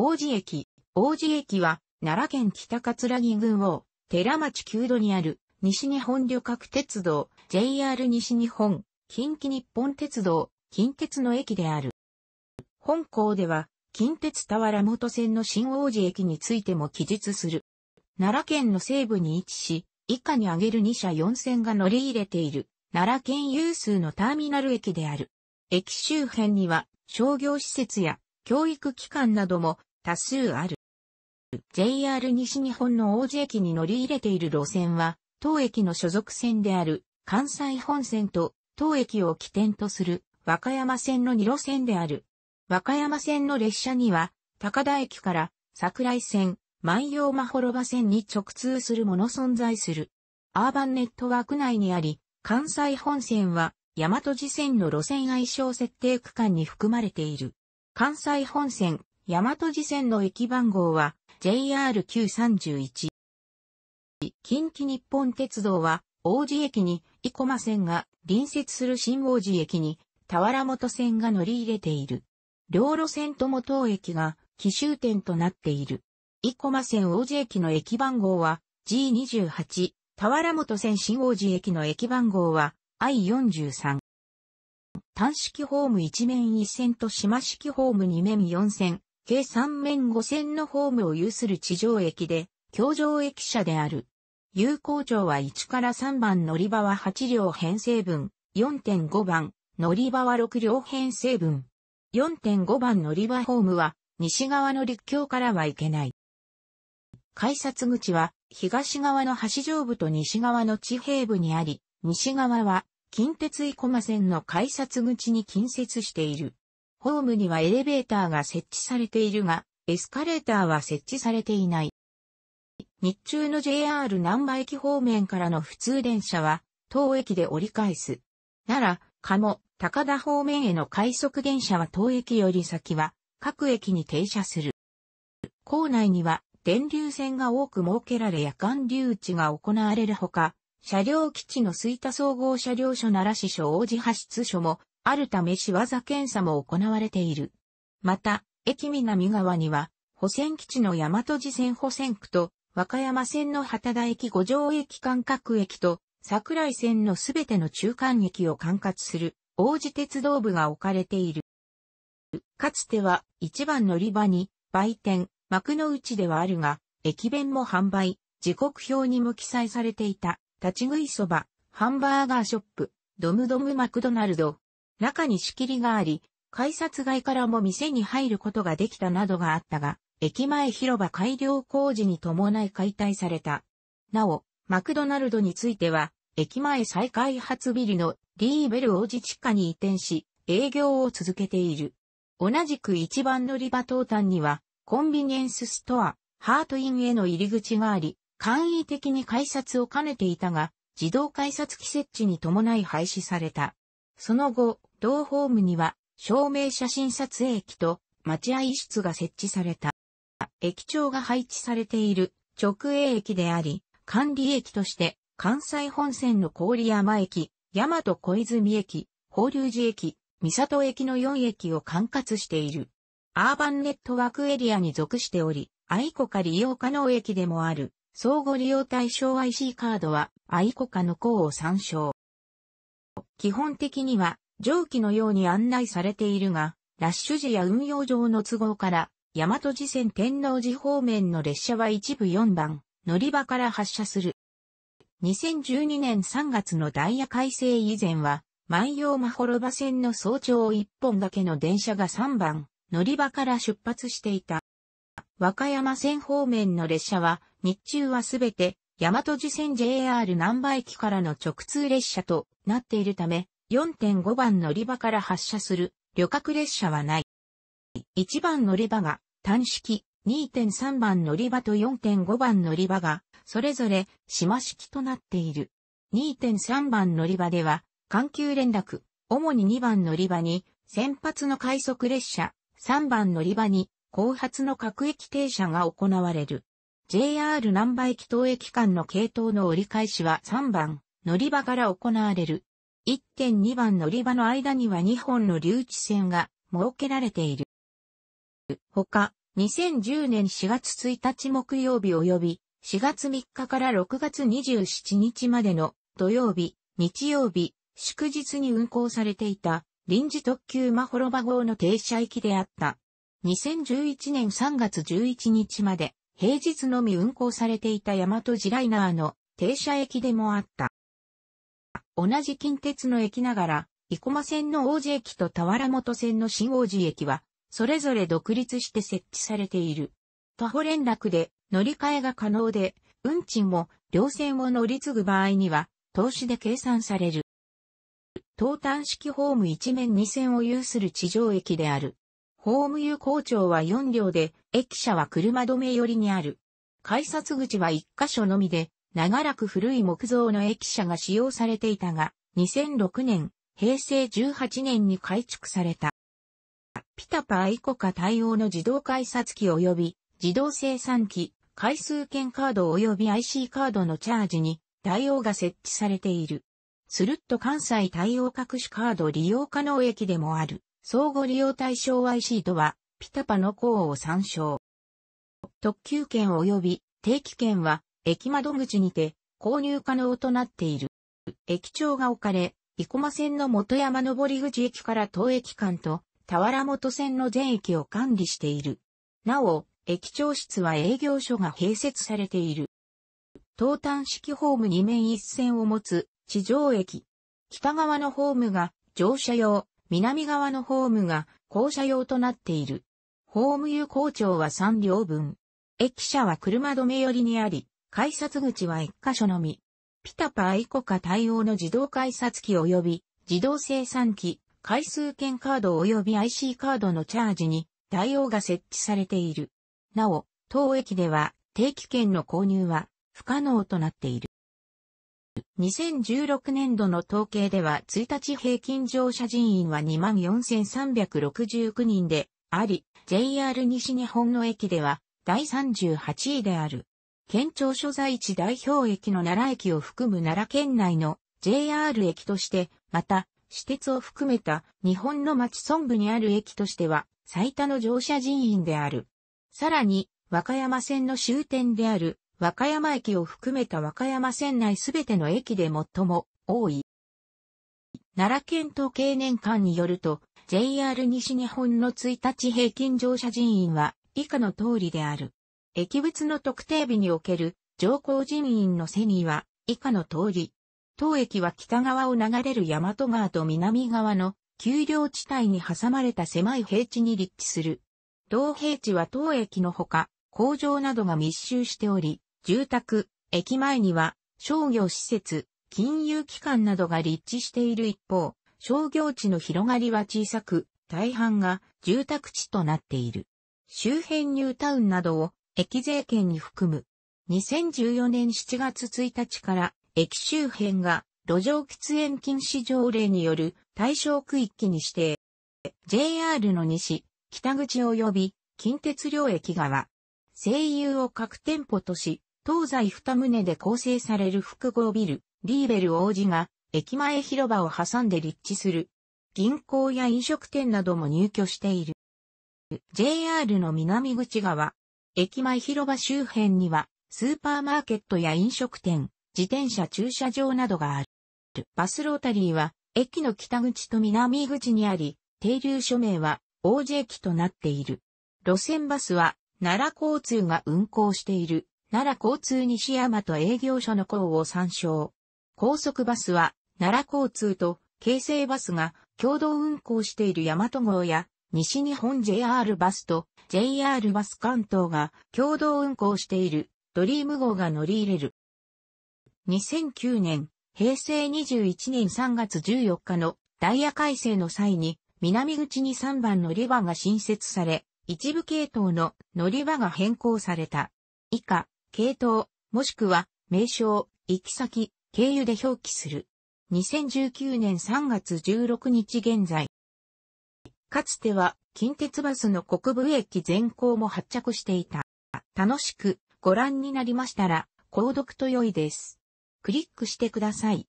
王子駅。王子駅は、奈良県北葛城郡を、寺町旧土にある、西日本旅客鉄道、JR 西日本、近畿日本鉄道、近鉄の駅である。本校では、近鉄田原本線の新王子駅についても記述する。奈良県の西部に位置し、以下に挙げる2社4線が乗り入れている、奈良県有数のターミナル駅である。駅周辺には、商業施設や教育機関なども多数ある。JR 西日本の王子駅に乗り入れている路線は、当駅の所属線である関西本線と当駅を起点とする和歌山線の2路線である。和歌山線の列車には、高田駅から桜井線、万葉まほろば線に直通するもの存在する。アーバンネットワーク内にあり、関西本線は大和路線の路線愛称設定区間に含まれている。関西本線、大和寺線の駅番号は JR931。近畿日本鉄道は、王子駅に、生駒線が隣接する新王子駅に、田原本線が乗り入れている。両路線とも当駅が、奇襲点となっている。生駒線王子駅の駅番号は G28、田原本線新王子駅の駅番号は I43。単式ホーム1面1線と島式ホーム2面4線。計3面5線のホームを有する地上駅で、京上駅舎である。有効庁は1から3番乗り場は8両編成分、4.5番乗り場は6両編成分。4.5番乗り場ホームは西側の陸橋からはいけない。改札口は東側の橋上部と西側の地平部にあり、西側は近鉄生駒線の改札口に近接している。ホームにはエレベーターが設置されているが、エスカレーターは設置されていない。日中の JR 南波駅方面からの普通電車は、当駅で折り返す。奈良、鴨、高田方面への快速電車は当駅より先は、各駅に停車する。構内には、電流線が多く設けられ夜間留置が行われるほか、車両基地の吹田総合車両所奈良市所王子派出所もあるため仕業検査も行われている。また、駅南側には、保線基地の大和路線保線区と、和歌山線の畑田駅五条駅間隔駅と、桜井線のすべての中間駅を管轄する、王子鉄道部が置かれている。かつては、一番乗り場に、売店、幕の内ではあるが、駅弁も販売、時刻表にも記載されていた、立ち食いそば、ハンバーガーショップ、ドムドムマクドナルド、中に仕切りがあり、改札外からも店に入ることができたなどがあったが、駅前広場改良工事に伴い解体された。なお、マクドナルドについては、駅前再開発ビルのリーベル王子地下に移転し、営業を続けている。同じく一番乗り場東端には、コンビニエンスストア、ハートインへの入り口があり、簡易的に改札を兼ねていたが、自動改札機設置に伴い廃止された。その後、同ホームには、照明写真撮影機と待合室が設置された。駅長が配置されている直営駅であり、管理駅として関西本線の郡山駅、大和小泉駅、法隆寺駅、三里駅の4駅を管轄している。アーバンネットワークエリアに属しており、愛子か利用可能駅でもある、相互利用対象 IC カードは、愛子かの項を参照。基本的には、上記のように案内されているが、ラッシュ時や運用上の都合から、大和路線天王寺方面の列車は一部4番、乗り場から発車する。2012年3月のダイヤ改正以前は、万葉まほろば線の早朝1本だけの電車が3番、乗り場から出発していた。和歌山線方面の列車は、日中はすべて、大和路線 JR 南波駅からの直通列車となっているため、4.5番乗り場から発車する旅客列車はない。1番乗り場が単式、2.3番乗り場と4.5番乗り場が、それぞれ島式となっている。2.3番乗り場では、環球連絡、主に2番乗り場に、先発の快速列車、3番乗り場に、後発の各駅停車が行われる。JR 南波駅東駅間の系統の折り返しは3番乗り場から行われる。1.2番乗り場の間には2本の留置線が設けられている。ほか、2010年4月1日木曜日及び4月3日から6月27日までの土曜日、日曜日、祝日に運行されていた臨時特急マホロバ号の停車駅であった。2011年3月11日まで平日のみ運行されていた大和ジライナーの停車駅でもあった。同じ近鉄の駅ながら、生駒線の王子駅と田原本線の新王子駅は、それぞれ独立して設置されている。徒歩連絡で乗り換えが可能で、運賃も両線を乗り継ぐ場合には、投資で計算される。東端式ホーム一面二線を有する地上駅である。ホーム有効長は4両で、駅舎は車止め寄りにある。改札口は1箇所のみで、長らく古い木造の駅舎が使用されていたが、2006年、平成18年に改築された。ピタパイコカ対応の自動改札機及び自動生産機、回数券カード及び IC カードのチャージに対応が設置されている。スルッと関西対応各種カード利用可能駅でもある、相互利用対象 IC とは、ピタパの項を参照。特急券及び定期券は駅窓口にて購入可能となっている。駅長が置かれ、生駒線の元山登口駅から当駅間と、田原本線の全駅を管理している。なお、駅長室は営業所が併設されている。東端式ホーム2面1線を持つ地上駅。北側のホームが乗車用、南側のホームが降車用となっている。ホーム有校長は3両分。駅舎は車止め寄りにあり、改札口は1箇所のみ。ピタパーイコカ対応の自動改札機及び自動生産機、回数券カード及び IC カードのチャージに対応が設置されている。なお、当駅では定期券の購入は不可能となっている。2016年度の統計では1日平均乗車人員は24,369人であり、JR 西日本の駅では第38位である。県庁所在地代表駅の奈良駅を含む奈良県内の JR 駅として、また、私鉄を含めた日本の町村部にある駅としては最多の乗車人員である。さらに、和歌山線の終点である和歌山駅を含めた和歌山線内すべての駅で最も多い。奈良県統計年間によると、JR 西日本の1日平均乗車人員は以下の通りである。液物の特定日における上皇人員の背には以下の通り。当駅は北側を流れる大和川と南側の丘陵地帯に挟まれた狭い平地に立地する。同平地は当駅のほか、工場などが密集しており、住宅、駅前には商業施設、金融機関などが立地している一方、商業地の広がりは小さく、大半が住宅地となっている。周辺ニュータウンなどを駅税圏に含む。2014年7月1日から駅周辺が路上喫煙禁止条例による対象区域に指定。JR の西、北口及び近鉄両駅側。声優を各店舗とし、東西二棟で構成される複合ビル、リーベル王子が駅前広場を挟んで立地する。銀行や飲食店なども入居している。JR の南口側、駅前広場周辺には、スーパーマーケットや飲食店、自転車駐車場などがある。バスロータリーは、駅の北口と南口にあり、停留所名は、王子駅となっている。路線バスは、奈良交通が運行している、奈良交通西山と営業所の項を参照。高速バスは、奈良交通と、京成バスが共同運行している大和号や、西日本 JR バスと JR バス関東が共同運行しているドリーム号が乗り入れる。2009年、平成21年3月14日のダイヤ改正の際に南口に3番乗り場が新設され、一部系統の乗り場が変更された。以下、系統、もしくは名称、行き先、経由で表記する。2019年3月16日現在、かつては近鉄バスの国分駅全校も発着していた。楽しくご覧になりましたら、購読と良いです。クリックしてください。